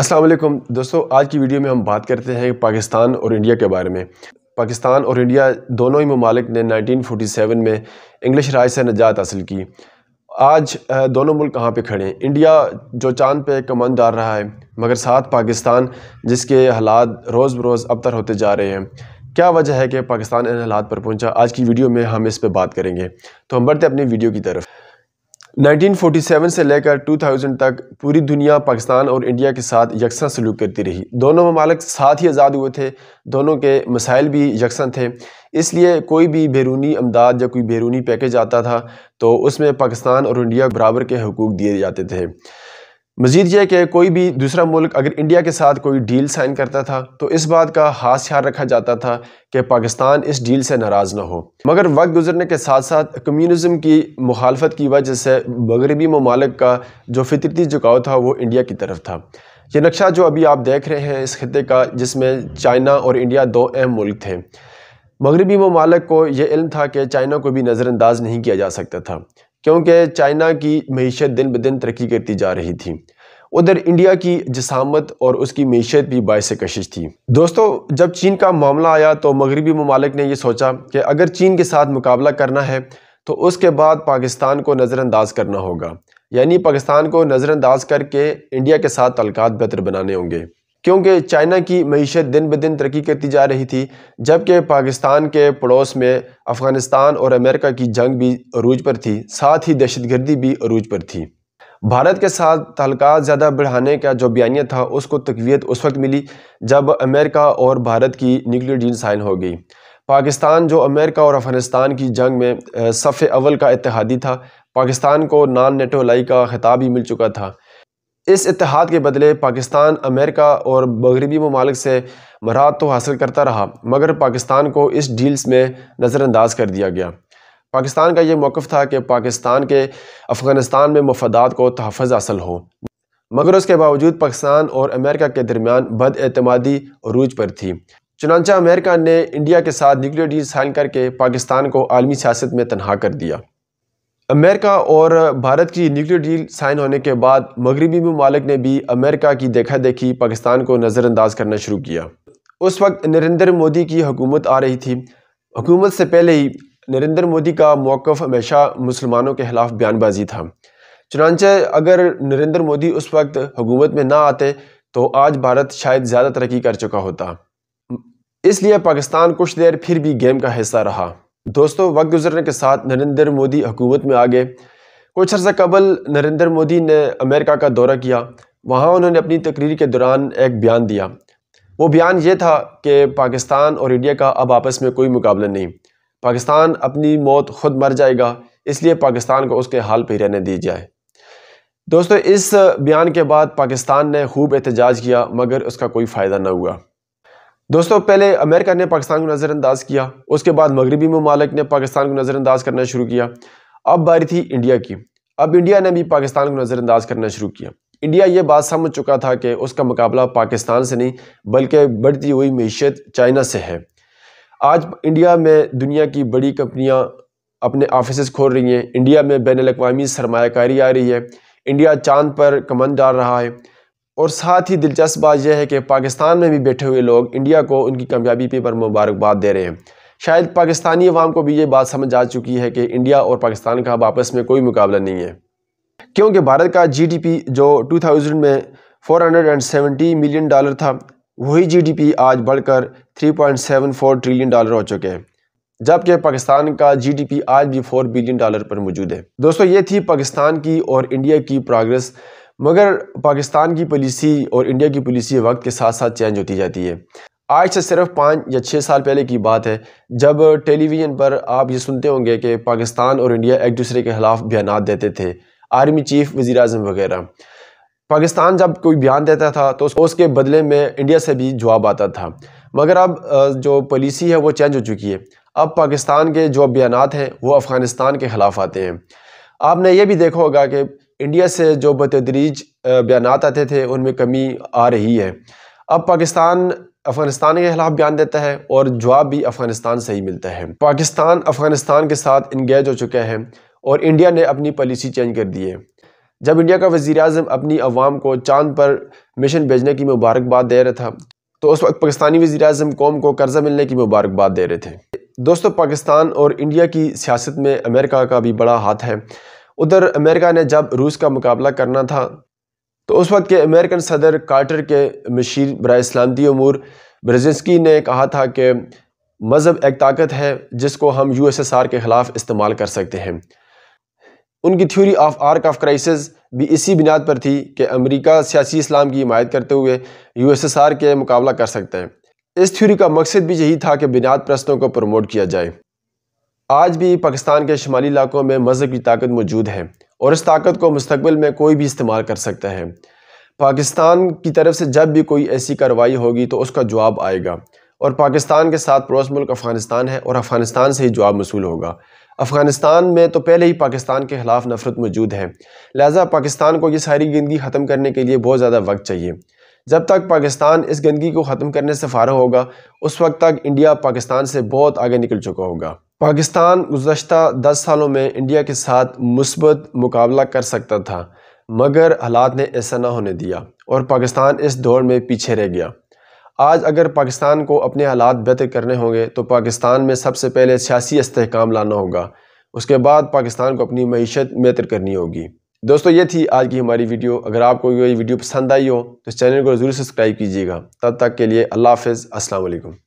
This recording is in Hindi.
अस्सलाम वालेकुम दोस्तों आज की वीडियो में हम बात करते हैं पाकिस्तान और इंडिया के बारे में पाकिस्तान और इंडिया दोनों ही ममालिक ने 1947 में इंग्लिश राज से निजात हासिल की आज दोनों मुल्क कहाँ पे खड़े हैं इंडिया जो चांद पे कमान डाल रहा है मगर साथ पाकिस्तान जिसके हालात रोज़ बरोज़ अबतर होते जा रहे हैं क्या वजह है कि पाकिस्तान इन हालात पर पहुँचा आज की वीडियो में हम इस पर बात करेंगे तो हम बढ़ते अपनी वीडियो की तरफ 1947 से लेकर 2000 तक पूरी दुनिया पाकिस्तान और इंडिया के साथ यकसा सलूक करती रही दोनों ममालक साथ ही आज़ाद हुए थे दोनों के मसाइल भी यकसा थे इसलिए कोई भी बैरूनी अमदाद या कोई बैरूनी पैकेज आता था तो उसमें पाकिस्तान और इंडिया बराबर के हकूक़ दिए जाते थे मजीद यह कि कोई भी दूसरा मुल्क अगर इंडिया के साथ कोई डील साइन करता था तो इस बात का खास ख्याल रखा जाता था कि पाकिस्तान इस डील से नाराज़ ना हो मगर वक्त गुजरने के साथ साथ कम्युनिज्म की मुखालफत की वजह से मगरबी ममालक का जो फितरती झुकाव था वो इंडिया की तरफ था ये नक्शा जो अभी आप देख रहे हैं इस खत्े का जिसमें चाइना और इंडिया दो अहम मुल्क थे मगरबी ममालक को यह इल्म था कि चाइना को भी नज़रअंदाज नहीं किया जा सकता था क्योंकि चाइना की मीशत दिन ब दिन तरक्की करती जा रही थी उधर इंडिया की जसामत और उसकी मीशत भी बायस कशिश थी दोस्तों जब चीन का मामला आया तो मगरबी ममालिक ने यह सोचा कि अगर चीन के साथ मुकाबला करना है तो उसके बाद पाकिस्तान को नज़रअंदाज करना होगा यानी पाकिस्तान को नज़रअंदाज करके इंडिया के साथ तलक बेहतर बनाने होंगे क्योंकि चाइना की मीशत दिन ब दिन तरक्की करती जा रही थी जबकि पाकिस्तान के पड़ोस में अफ़गानिस्तान और अमेरिका की जंग भी अरूज पर थी साथ ही दहशत गर्दी भी अरूज पर थी भारत के साथ तहलक ज़्यादा बढ़ाने का जो बयानिया था उसको तकवीत उस वक्त मिली जब अमेरिका और भारत की न्यूक्लियर डील साइन हो गई पाकिस्तान जो अमेरिका और अफ़गानिस्तान की जंग में सफ़े अवल का इतिहादी था पाकिस्तान को नान नेटो लाई का खिताब ही मिल चुका था इस इतिहाद के बदले पाकिस्तान अमेरिका और मगरबी ममालिक से मराहत तो हासिल करता रहा मगर पाकिस्तान को इस डील्स में नज़रअंदाज कर दिया गया पाकिस्तान का यह मौक़ था कि पाकिस्तान के अफ़गानिस्तान में मफादात को तहफ़ हासिल हो मगर उसके बावजूद पाकिस्तान और अमेरिका के दरमियान बद रूज पर थी चुनाचा अमेरिका ने इंडिया के साथ न्यूक्लियर डील साइन करके पाकिस्तान को आलमी सियासत में तनहा कर दिया अमेरिका और भारत की न्यूक्लियर डील साइन होने के बाद मगरबी ममालिक ने भी अमेरिका की देखा देखी पाकिस्तान को नज़रअंदाज करना शुरू किया उस वक्त नरेंद्र मोदी की हुकूमत आ रही थी हुकूमत से पहले ही नरेंद्र मोदी का मौक़ हमेशा मुसलमानों के ख़िलाफ़ बयानबाजी था चुनानचे अगर नरेंद्र मोदी उस वक्त हुकूमत में ना आते तो आज भारत शायद ज़्यादा तरक्की कर चुका होता इसलिए पाकिस्तान कुछ देर फिर भी गेम का हिस्सा रहा दोस्तों वक्त गुजरने के साथ नरेंद्र मोदी हुकूमत में आ गए कुछ अर्सा कबल नरेंद्र मोदी ने अमेरिका का दौरा किया वहाँ उन्होंने अपनी तकरीर के दौरान एक बयान दिया वो बयान ये था कि पाकिस्तान और इंडिया का अब आपस में कोई मुकाबला नहीं पाकिस्तान अपनी मौत खुद मर जाएगा इसलिए पाकिस्तान को उसके हाल पर रहने दी जाए दोस्तों इस बयान के बाद पाकिस्तान ने खूब एहतजाज किया मगर उसका कोई फ़ायदा ना हुआ दोस्तों पहले अमेरिका ने पाकिस्तान को नज़रअंदाज किया उसके बाद मगरबी ममालिक ने पाकिस्तान को नज़रअंदाज करना शुरू किया अब बारी थी इंडिया की अब इंडिया ने भी पाकिस्तान को नज़रअंदाज करना शुरू किया इंडिया ये बात समझ चुका था कि उसका मुकाबला पाकिस्तान से नहीं बल्कि बढ़ती हुई मीशत चाइना से है आज इंडिया में दुनिया की बड़ी कंपनियाँ अपने ऑफिस खोल रही हैं इंडिया में बैन अवी सरमाकारी आ रही है इंडिया चांद पर कमन डाल रहा है और साथ ही दिलचस्प बात यह है कि पाकिस्तान में भी बैठे हुए लोग इंडिया को उनकी कामयाबी पर मुबारकबाद दे रहे हैं शायद पाकिस्तानी अवाम को भी ये बात समझ आ चुकी है कि इंडिया और पाकिस्तान का आपस में कोई मुकाबला नहीं है क्योंकि भारत का जीडीपी जो 2000 में 470 मिलियन डॉलर था वही जीडीपी आज बढ़कर 3.74 ट्रिलियन डॉलर हो चुके हैं जबकि पाकिस्तान का जीडीपी आज भी 4 बिलियन डॉलर पर मौजूद है दोस्तों ये थी पाकिस्तान की और इंडिया की प्रोग्रेस मगर पाकिस्तान की पॉलिसी और इंडिया की पॉलिसी वक्त के साथ साथ चेंज होती जाती है आज से सिर्फ पाँच या छः साल पहले की बात है जब टेलीविज़न पर आप ये सुनते होंगे कि पाकिस्तान और इंडिया एक दूसरे के ख़िलाफ़ बयान देते थे आर्मी चीफ वज़ी अजम वगैरह पाकिस्तान जब कोई बयान देता था तो उसके बदले में इंडिया से भी जवाब आता था मगर अब जो पॉलिसी है वो चेंज हो चुकी है अब पाकिस्तान के जो बयान हैं वो अफ़गानिस्तान के ख़िलाफ़ आते हैं आपने ये भी देखा होगा कि इंडिया से जो बतदरीज बयान आते थे उनमें कमी आ रही है अब पाकिस्तान अफगानिस्तान के खिलाफ बयान देता है और जवाब भी अफगानिस्तान से ही मिलता है पाकिस्तान अफगानिस्तान के साथ इंगेज हो चुका है और इंडिया ने अपनी पॉलिसी चेंज कर दी है जब इंडिया का वजी अजम अपनी अवाम को चांद पर मिशन भेजने की मुबारकबाद दे रहा था तो उस वक्त पाकिस्तानी वजी अजम कौम को कर्जा मिलने की मुबारकबाद दे रहे थे दोस्तों पाकिस्तान और इंडिया की सियासत में अमेरिका का भी बड़ा हाथ है उधर अमेरिका ने जब रूस का मुकाबला करना था तो उस वक्त के अमेरिकन सदर कार्टर के मशीर बर सलामती अमूर ब्रजिस्की ने कहा था कि मज़हब एक ताकत है जिसको हम यू एस एस आर के ख़िलाफ़ इस्तेमाल कर सकते हैं उनकी theory of arc of crisis भी इसी बुनियाद पर थी कि अमेरिका सियासी इस्लाम की हिमायत करते हुए यू एस एस आर के मुकाबला कर सकते हैं इस थ्योरी का मकसद भी यही था कि बुनियाद प्रस्तों को प्रमोट किया जाए आज भी पाकिस्तान के शुमाली इलाकों में मज़हब की ताकत मौजूद है और इस ताकत को मुस्तबिल में कोई भी इस्तेमाल कर सकता है पाकिस्तान की तरफ से जब भी कोई ऐसी कार्रवाई होगी तो उसका जवाब आएगा और पाकिस्तान के साथ पड़ोस मुल्क अफ़गानिस्तान है और अफ़गानिस्तान से ही जवाब मसूल होगा अफ़गानिस्तान में तो पहले ही पाकिस्तान के ख़िलाफ़ नफरत मौजूद है लिहाजा पाकिस्तान को ये सारी गंदगी ख़त्म करने के लिए बहुत ज़्यादा वक्त चाहिए जब तक पाकिस्तान इस गंदगी को ख़त्म करने से फ़ारो होगा उस वक्त तक इंडिया पाकिस्तान से बहुत आगे निकल चुका होगा पाकिस्तान गुजशत दस सालों में इंडिया के साथ मुस्बत मुकाबला कर सकता था मगर हालात ने ऐसा ना होने दिया और पाकिस्तान इस दौर में पीछे रह गया आज अगर पाकिस्तान को अपने हालात बेहतर करने होंगे तो पाकिस्तान में सबसे पहले सियासी इस्तेकाम लाना होगा उसके बाद पाकिस्तान को अपनी मीशत बेहतर करनी होगी दोस्तों ये थी आज की हमारी वीडियो अगर आपको ये वीडियो पसंद आई हो तो चैनल को ज़रूर सब्सक्राइब कीजिएगा तब तक के लिए अल्लाह हाफ़ असल